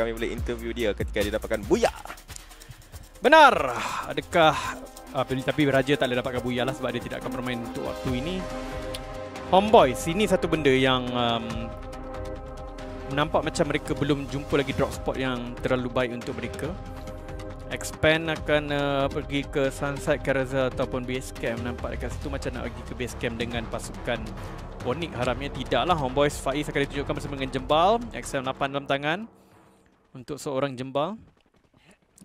kami boleh interview dia ketika dia dapatkan buya. Benar. Adakah uh, tapi Raja tak boleh dapatkan buya lah sebab dia tidak akan bermain untuk waktu ini. Homeboy, sini satu benda yang um, nampak macam mereka belum jumpa lagi drop spot yang terlalu baik untuk mereka. Expand akan uh, pergi ke Sunset Carousel ataupun Base Camp. Nampak dekat situ macam nak pergi ke Base Camp dengan pasukan Onyx. Harapnya tidaklah. Homeboys Faiz akan ditunjukkan bersama dengan Jembal. XM8 dalam tangan untuk seorang jembal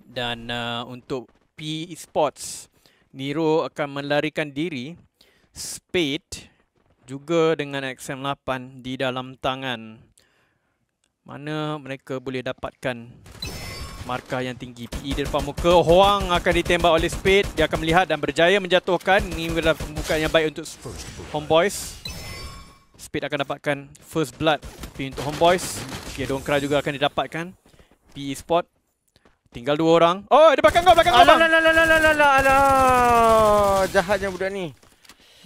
dan uh, untuk P Esports Nero akan melarikan diri Speed juga dengan XM8 di dalam tangan mana mereka boleh dapatkan markah yang tinggi PE di depan muka Huang akan ditembak oleh Speed. dia akan melihat dan berjaya menjatuhkan ini adalah pembukaan yang baik untuk Homeboys Speed akan dapatkan first blood tapi untuk Homeboys Okay, e Dongkra juga akan didapatkan P spot tinggal dua orang. Oh, ada belakang kau, belakang kau. Alah alah alah alah alah alah. Jahatnya budak ni.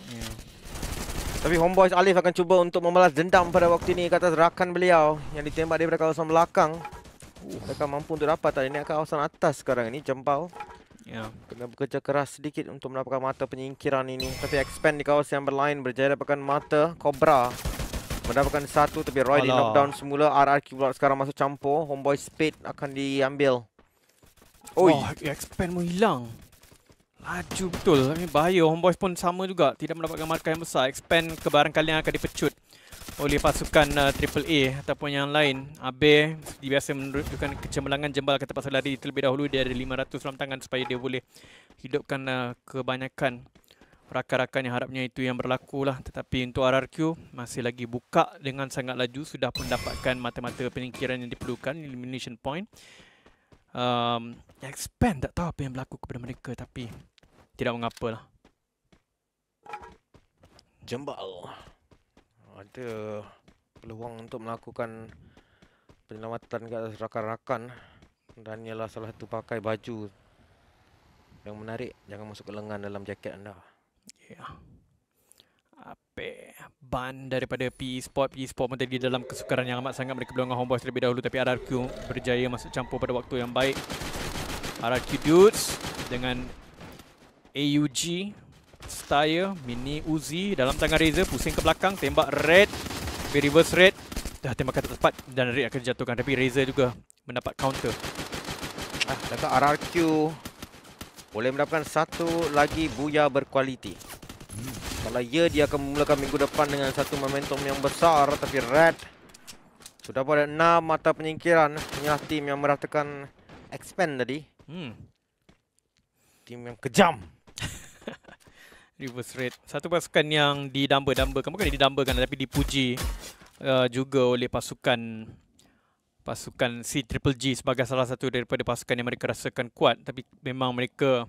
Hmm. Tapi homeboys Alif akan cuba untuk membalas dendam pada waktu ini atas rakan beliau yang ditembak daripada kawasan belakang. Mereka mampu untuk dapat tadi. Ini kawasan atas sekarang ini, jempau. Yeah. Kena bekerja keras sedikit untuk mendapatkan mata penyingkiran ini. Tapi expand di kawasan yang berlain berjaya dapatkan mata Cobra. Mendapatkan satu tapi Roy di knockdown semula. RRQ pula sekarang masuk campur. Homeboy speed akan diambil. Oi. Oh, expand pun hilang. Laju betul. Ini bahaya. Homeboy pun sama juga. Tidak mendapatkan markah yang besar. Expand ke yang akan dipecut oleh pasukan uh, Triple uh, A ataupun yang lain. Abe biasa menunjukkan kecemerlangan jembal kata pasal lari terlebih dahulu dia ada 500 dalam tangan supaya dia boleh hidupkan uh, kebanyakan rakan-rakan yang harapnya itu yang berlaku lah. Tetapi untuk RRQ masih lagi buka dengan sangat laju. Sudah pun dapatkan mata-mata penyingkiran yang diperlukan. Elimination point. Um, expand tak tahu apa yang berlaku kepada mereka tapi tidak mengapa lah. Jembal. Ada peluang untuk melakukan penyelamatan ke atas rakan-rakan. Dan ialah salah satu pakai baju yang menarik. Jangan masuk ke lengan dalam jaket anda. Yeah. Ape ban daripada P Sport P Sport menjadi dalam kesukaran yang amat sangat mereka berlawan Homeboys terlebih dahulu tapi RRQ berjaya masuk campur pada waktu yang baik. RRQ dudes dengan AUG Style Mini Uzi dalam tangan Razer pusing ke belakang tembak red tapi reverse red dah tembak tembakan tepat dan red akan jatuhkan tapi Razer juga mendapat counter. Ah, dekat RRQ boleh mendapatkan satu lagi Buya berkualiti Kalau ya dia akan memulakan minggu depan Dengan satu momentum yang besar Tapi Red Sudah pada enam mata penyingkiran Inilah tim yang meratakan Expand tadi hmm. Tim yang kejam Reverse Red Satu pasukan yang didamba-dambakan Bukan didambakan tapi dipuji uh, Juga oleh pasukan pasukan C Triple G sebagai salah satu daripada pasukan yang mereka rasakan kuat tapi memang mereka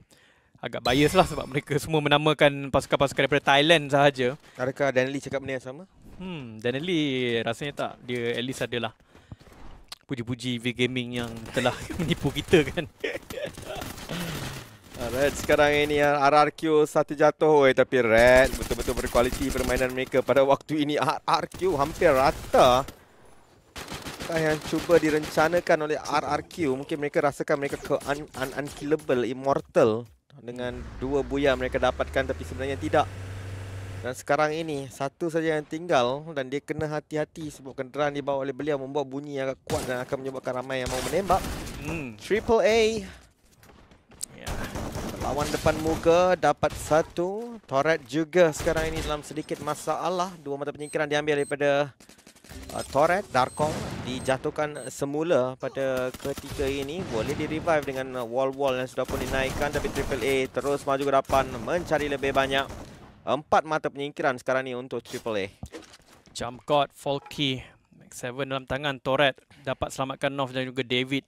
agak bias lah sebab mereka semua menamakan pasukan-pasukan daripada Thailand sahaja. Adakah Dan Lee cakap benda yang sama? Hmm, Dan Lee rasanya tak. Dia at least adalah puji-puji V Gaming yang telah menipu kita kan. Alright, sekarang ini RRQ satu jatuh oi tapi Red betul-betul berkualiti permainan mereka pada waktu ini RRQ hampir rata langkah yang cuba direncanakan oleh RRQ mungkin mereka rasakan mereka ke un un unkillable immortal dengan dua buaya mereka dapatkan tapi sebenarnya tidak dan sekarang ini satu saja yang tinggal dan dia kena hati-hati sebab kenderaan dibawa oleh beliau membuat bunyi yang kuat dan akan menyebabkan ramai yang mau menembak mm. triple A ya. Lawan depan muka dapat satu. Torret juga sekarang ini dalam sedikit masalah. Dua mata penyingkiran diambil daripada Uh, Torret Darkong dijatuhkan semula pada ketika ini boleh di revive dengan uh, wall-wall yang sudah pun dinaikkan tapi Triple A terus maju ke depan mencari lebih banyak empat mata penyingkiran sekarang ini untuk Triple A. Jump God, Falky, Max 7 dalam tangan Torret dapat selamatkan Nov dan juga David.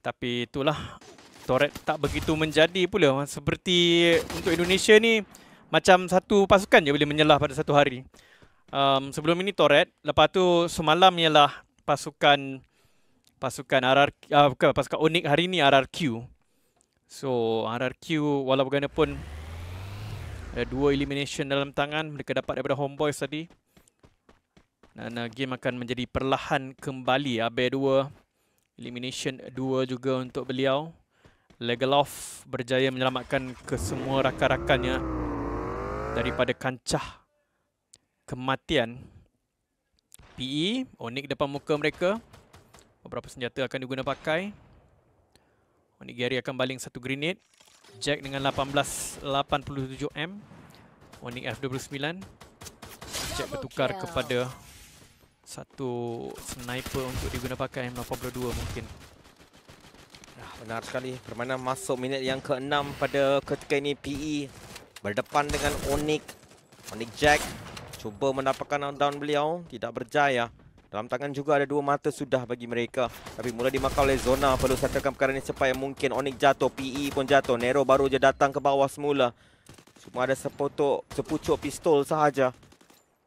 Tapi itulah Torret tak begitu menjadi pula seperti untuk Indonesia ni macam satu pasukan je boleh menyelah pada satu hari. Um, sebelum ini Toret, lepas tu semalam ialah pasukan pasukan RRQ, uh, bukan pasukan unik hari ini RRQ. So RRQ walau pun ada dua elimination dalam tangan mereka dapat daripada Homeboys tadi. Dan uh, game akan menjadi perlahan kembali AB2. Elimination 2 juga untuk beliau. Legolof berjaya menyelamatkan kesemua rakan-rakannya daripada kancah kematian. PE, Onik depan muka mereka. Beberapa senjata akan diguna pakai. Onik Gary akan baling satu grenade. Jack dengan 1887M. Onik F29. Jack bertukar kepada satu sniper untuk diguna pakai M82 mungkin. Ah, benar sekali. Permainan masuk minit yang ke-6 pada ketika ini PE. Berdepan dengan Onik. Onik Jack Cuba mendapatkan down beliau Tidak berjaya Dalam tangan juga ada dua mata sudah bagi mereka Tapi mula dimakan oleh Zona Perlu setelkan perkara ini cepat yang mungkin Onyx jatuh, PE pun jatuh Nero baru saja datang ke bawah semula Cuma ada sepotok, sepucuk pistol sahaja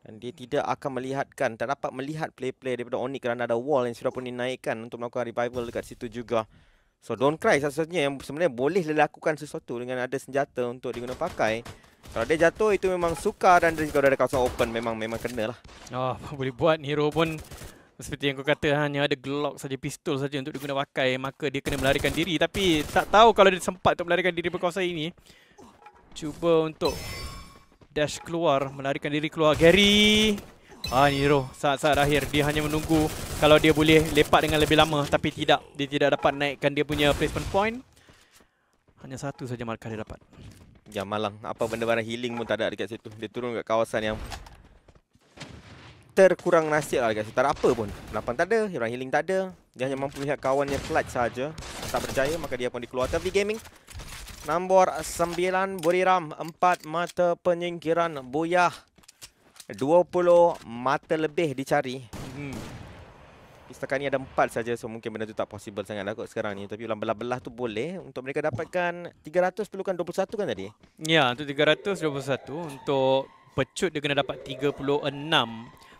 Dan dia tidak akan melihatkan Tak dapat melihat play-play daripada Onyx Kerana ada wall yang sudah pun dinaikkan Untuk melakukan revival dekat situ juga So don't cry sesuatu yang sebenarnya boleh dilakukan sesuatu dengan ada senjata untuk digunakan pakai kalau dia jatuh itu memang suka dan kalau dia ada kawasan open memang memang kena lah. Oh, apa boleh buat hero pun seperti yang kau kata hanya ada Glock saja pistol saja untuk digunakan pakai maka dia kena melarikan diri tapi tak tahu kalau dia sempat untuk melarikan diri berkuasa ini. Cuba untuk dash keluar melarikan diri keluar Gary. Ah Nero saat-saat akhir dia hanya menunggu kalau dia boleh lepak dengan lebih lama tapi tidak dia tidak dapat naikkan dia punya placement point. Hanya satu saja markah dia dapat. Ya malang Apa benda-benda healing pun tak ada dekat situ Dia turun dekat kawasan yang Terkurang nasib lah dekat situ Tak ada apa pun Lapan tak ada Orang healing tak ada Dia hanya mampu lihat kawannya clutch saja. Tak berjaya Maka dia pun dikeluar TV Gaming Nombor sembilan Buriram empat mata penyingkiran Buyah puluh mata lebih dicari hmm. Setakat ni ada empat saja So mungkin benda tu tak possible sangat lah kot sekarang ni Tapi ulang belah-belah tu boleh Untuk mereka dapatkan 300 perlukan 21 kan tadi? Ya untuk 21 Untuk pecut dia kena dapat 36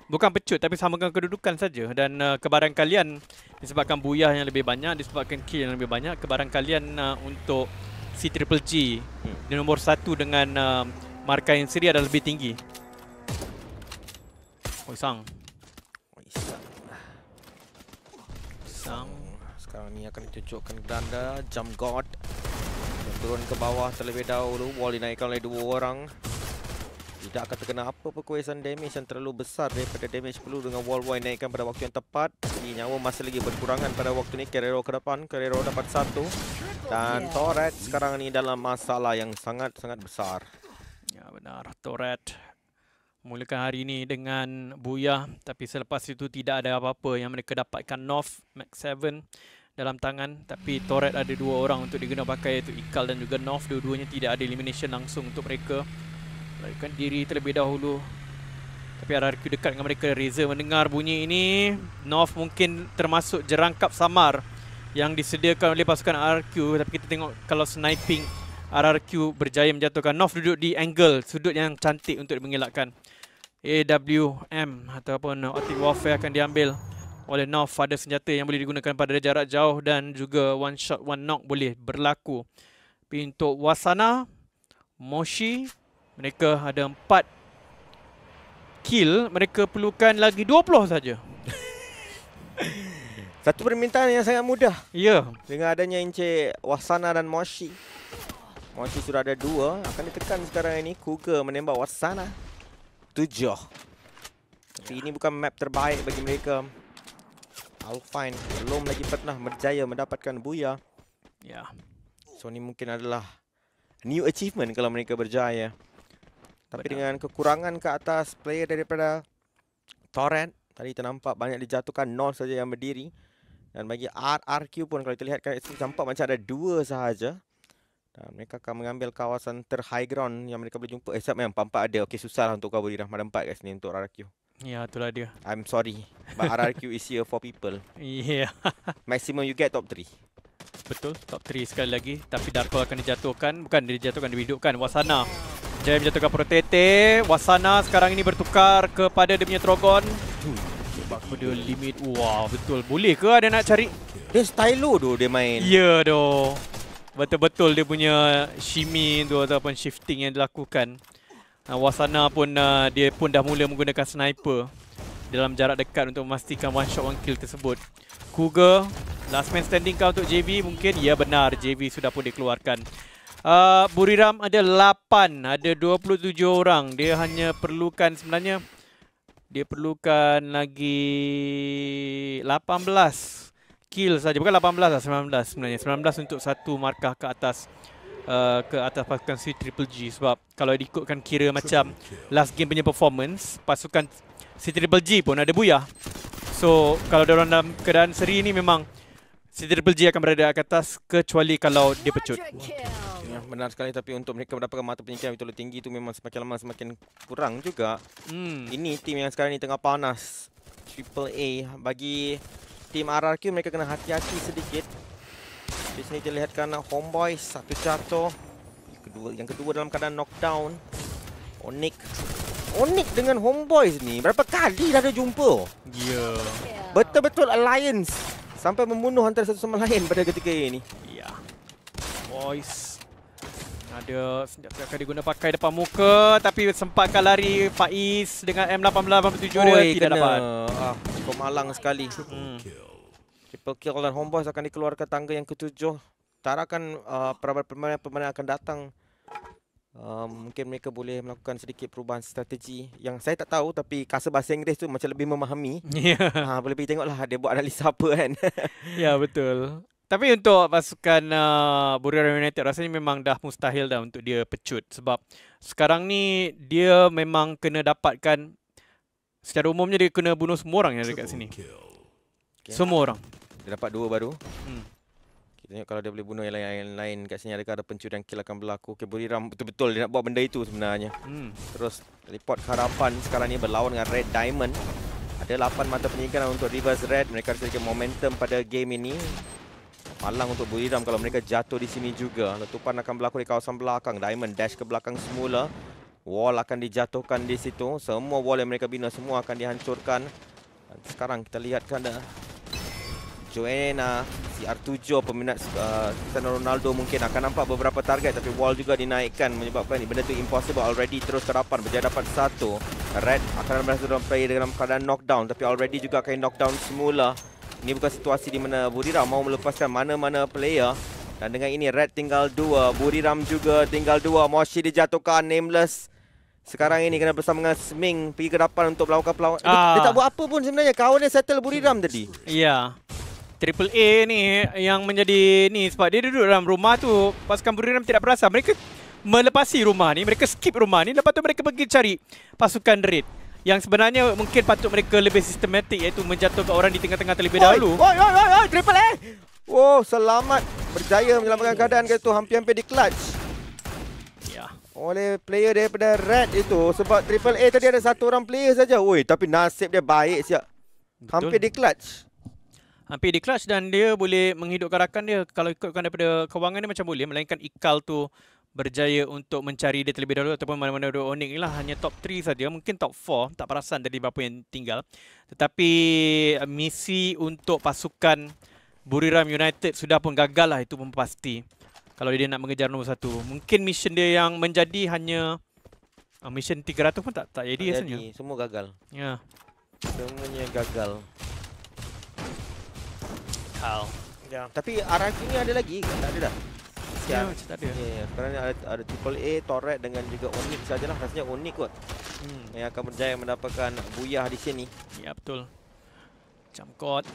Bukan pecut tapi samakan kedudukan saja Dan uh, kebaran kalian Disebabkan buyah yang lebih banyak Disebabkan kill yang lebih banyak Kebaran kalian uh, untuk si Triple G hmm. Di nombor satu dengan uh, markah yang seri adalah lebih tinggi Oh sang datang. Sekarang ni akan ditunjukkan Granda, Jump God. Turun ke bawah terlebih dahulu. Wall dinaikkan oleh dua orang. Tidak akan terkena apa perkuasaan damage yang terlalu besar daripada damage perlu dengan wall wall dinaikkan pada waktu yang tepat. Ini nyawa masih lagi berkurangan pada waktu ni Carrero ke depan. Carrero dapat satu. Dan Torret sekarang ni dalam masalah yang sangat-sangat besar. Ya benar. Torret mulakan hari ini dengan Buyah tapi selepas itu tidak ada apa-apa yang mereka dapatkan North Max 7 dalam tangan tapi Toret ada dua orang untuk diguna pakai iaitu Ikal dan juga North dua-duanya tidak ada elimination langsung untuk mereka larikan diri terlebih dahulu tapi RRQ dekat dengan mereka Razer mendengar bunyi ini North mungkin termasuk jerangkap samar yang disediakan oleh pasukan RRQ tapi kita tengok kalau sniping RRQ berjaya menjatuhkan North duduk di angle sudut yang cantik untuk mengelakkan AWM ataupun Optic Warfare akan diambil oleh North ada senjata yang boleh digunakan pada jarak jauh dan juga one shot one knock boleh berlaku. Pintu Wasana, Moshi, mereka ada empat kill, mereka perlukan lagi dua puluh saja. Satu permintaan yang sangat mudah. Ya. Dengan adanya Encik Wasana dan Moshi. Moshi sudah ada dua. Akan ditekan sekarang ini. Kuga menembak Wasana tujuh. Tapi ini bukan map terbaik bagi mereka. Alphine belum lagi pernah berjaya mendapatkan Buya. Ya. So ini mungkin adalah new achievement kalau mereka berjaya. Tapi Benar. dengan kekurangan ke atas player daripada Torrent. Tadi ternampak banyak dijatuhkan nol saja yang berdiri. Dan bagi RRQ pun kalau kita lihatkan, nampak macam ada dua sahaja. Uh, mereka akan mengambil kawasan ter high ground yang mereka boleh jumpa. Eh, siap yang pampak ada. Okey, susahlah untuk kau boleh dah. Madam 4 kat sini untuk RRQ. Ya, itulah dia. I'm sorry. But RRQ is here for people. Yeah. Maximum you get top 3. Betul, top 3 sekali lagi. Tapi Darkhold akan dijatuhkan. Bukan dijatuhkan, dihidupkan. Wasana. Jaya menjatuhkan Protete. Wasana sekarang ini bertukar kepada dia punya Trogon. Sebab hmm. dia limit. Wah, wow, betul. Boleh ke ada nak cari? Dia stylo tu dia main. Ya, yeah, doh betul-betul dia punya shimmy tu ataupun shifting yang dilakukan. Uh, Wasana pun uh, dia pun dah mula menggunakan sniper dalam jarak dekat untuk memastikan one shot one kill tersebut. Kuga last man standing kau untuk JB mungkin ya benar JB sudah pun dikeluarkan. Uh, Buriram ada 8, ada 27 orang. Dia hanya perlukan sebenarnya dia perlukan lagi 18 kill saja bukan 18 lah 19 sebenarnya 19 untuk satu markah ke atas uh, ke atas pasukan City Triple G sebab kalau diikutkan kira macam last game punya performance pasukan City Triple G pun ada buyah so kalau dalam dalam keadaan seri ni memang City Triple G akan berada ke atas kecuali kalau dia pecut benar sekali tapi untuk mereka mendapatkan mata penyekian betul tinggi itu memang semakin lama semakin kurang juga. Hmm. Ini tim yang sekarang ni tengah panas. Triple A bagi Tim RRQ mereka kena hati-hati sedikit. Di sini dilihatkan Homeboy satu jatuh. Kedua, yang kedua dalam keadaan knockdown. Onik. Onik dengan Homeboy ni. Berapa kali dah ada jumpa? Ya. Yeah. Betul-betul alliance. Sampai membunuh antara satu sama lain pada ketika ini. Ya. Yeah. Boys. Ada senjata akan diguna pakai depan muka. Tapi sempatkan lari Faiz dengan M1887 dia. Tidak kena. dapat. Ah cukup malang sekali. Hmm. Triple kill dan Homeboys akan dikeluarkan tangga yang ketujuh. Tarakan uh, pemain-pemain yang akan datang. Um, mungkin mereka boleh melakukan sedikit perubahan strategi yang saya tak tahu tapi kasa bahasa Inggeris tu macam lebih memahami. Yeah. Ya. Ha, boleh pergi lah dia buat analisa apa kan. ya yeah, betul. Tapi untuk pasukan uh, Borussia United ni memang dah mustahil dah untuk dia pecut sebab sekarang ni dia memang kena dapatkan Secara umumnya dia kena bunuh semua orang yang ada dekat sini. Okay. Semua orang. Dia dapat dua baru. Hmm. Kita tengok kalau dia boleh bunuh yang lain, yang lain kat sini. Adakah ada pencurian kill akan berlaku? Okay, Buriram betul-betul dia nak buat benda itu sebenarnya. Hmm. Terus report harapan sekarang ni berlawan dengan Red Diamond. Ada lapan mata penyingkiran untuk Reverse Red. Mereka sedikit momentum pada game ini. Malang untuk Buriram kalau mereka jatuh di sini juga. Letupan akan berlaku di kawasan belakang. Diamond dash ke belakang semula. Wall akan dijatuhkan di situ. Semua wall yang mereka bina semua akan dihancurkan. Dan sekarang kita lihatkan dah. Joanna, CR7, peminat uh, Cristiano Ronaldo mungkin akan nampak beberapa target. Tapi wall juga dinaikkan menyebabkan ini. benda itu impossible. Already terus terapan berjaya dapat satu. Red akan berhasil dalam player dalam keadaan knockdown. Tapi already juga akan knockdown semula. Ini bukan situasi di mana Buriram mahu melepaskan mana-mana player. Dan dengan ini Red tinggal dua. Buriram juga tinggal dua. Moshi dijatuhkan. Nameless. Sekarang ini kena bersama dengan Sming pergi ke depan untuk melakukan pelawak Dia, ah. dia tak buat apa pun sebenarnya. Kawan dia settle Buriram tadi. Ya. Triple A ni yang menjadi ni sebab dia duduk dalam rumah tu pasukan Buriram tidak berasa. Mereka melepasi rumah ni, mereka skip rumah ni lepas tu mereka pergi cari pasukan red Yang sebenarnya mungkin patut mereka lebih sistematik iaitu menjatuhkan orang di tengah-tengah terlebih dahulu. Oi, oi, oi, oi, triple A! oh selamat berjaya menyelamatkan keadaan kereta tu hampir-hampir di clutch oleh player daripada Red itu sebab triple A tadi ada satu orang player saja. Woi, tapi nasib dia baik siap. Hampir Betul. di clutch. Hampir di clutch dan dia boleh menghidupkan rakan dia kalau ikutkan daripada kewangan dia macam boleh melainkan Ikal tu berjaya untuk mencari dia terlebih dahulu ataupun mana-mana dua Onyx lah hanya top 3 saja mungkin top 4 tak perasan dari berapa yang tinggal tetapi eh, misi untuk pasukan Buriram United sudah pun gagal lah itu pun pasti kalau dia nak mengejar nombor satu Mungkin mission dia yang menjadi hanya uh, Mission 300 pun tak tak jadi tak asalnya jadi. Semua gagal Ya yeah. Semuanya gagal Kau yeah. Tapi RRQ ni ada lagi kan? Tak ada dah Ya, ya, ya, ya. Sekarang ada triple A, Torret dengan juga Onyx sajalah. Rasanya Onyx kot hmm. yang akan berjaya mendapatkan buyah di sini. Ya, betul. Jump God,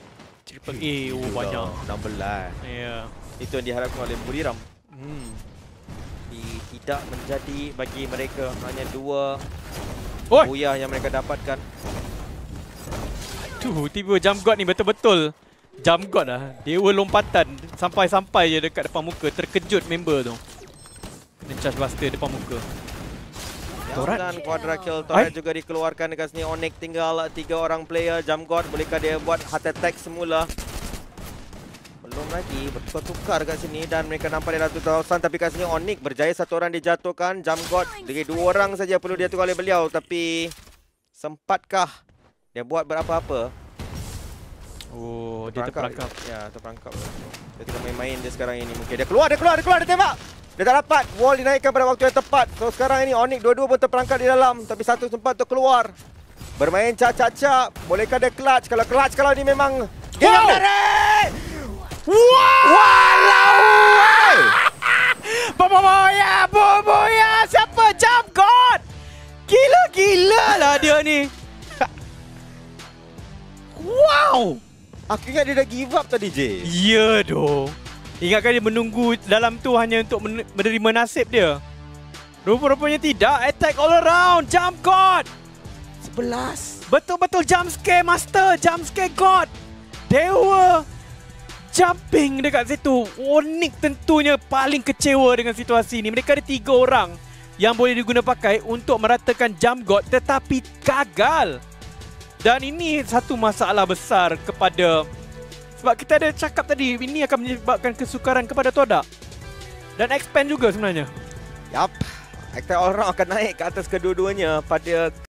triple A, oh, banyak. 16. Ya. Itu yang diharapkan oleh Buriram. Hmm. Tidak menjadi bagi mereka hanya dua Oi. buyah yang mereka dapatkan. Aduh, tiba jump god ni betul-betul jump god lah. dia Dewa lompatan sampai-sampai je dekat depan muka. Terkejut member tu. Kena charge buster depan muka. Torat. Quadra kill. Torat juga dikeluarkan dekat sini. onik tinggal tiga orang player. Jump god bolehkah dia buat heart attack semula. Storm lagi bertukar-tukar kat sini dan mereka nampak dia terawasan tapi kat sini Onyx berjaya satu orang dijatuhkan Jam God lagi dua orang saja perlu dia tukar oleh beliau tapi sempatkah dia buat berapa-apa Oh dia terperangkap ya terperangkap dia tidak main-main dia sekarang ini mungkin dia keluar dia keluar dia keluar dia tembak dia tak dapat wall dinaikkan pada waktu yang tepat so sekarang ini onik dua-dua pun terperangkap di dalam tapi satu sempat tu keluar Bermain cak cak Bolehkah dia clutch? Kalau clutch kalau ni memang... Game wow. Wow! Walau! Bomboya, ya, bomboya, siapa jump god? Gila-gila lah dia ni. Wow! Aku ingat dia dah give up tadi, Jay. Ya, doh. Ingatkan dia menunggu dalam tu hanya untuk menerima nasib dia. Rupa-rupanya tidak. Attack all around. Jump God. Sebelas. Betul-betul jump scare, Master. Jump scare God. Dewa jumping dekat situ. Onyx tentunya paling kecewa dengan situasi ini. Mereka ada tiga orang yang boleh diguna pakai untuk meratakan jump god tetapi gagal. Dan ini satu masalah besar kepada... Sebab kita ada cakap tadi, ini akan menyebabkan kesukaran kepada Todak. Dan expand juga sebenarnya. Yap. Actor orang akan naik ke atas kedua-duanya pada...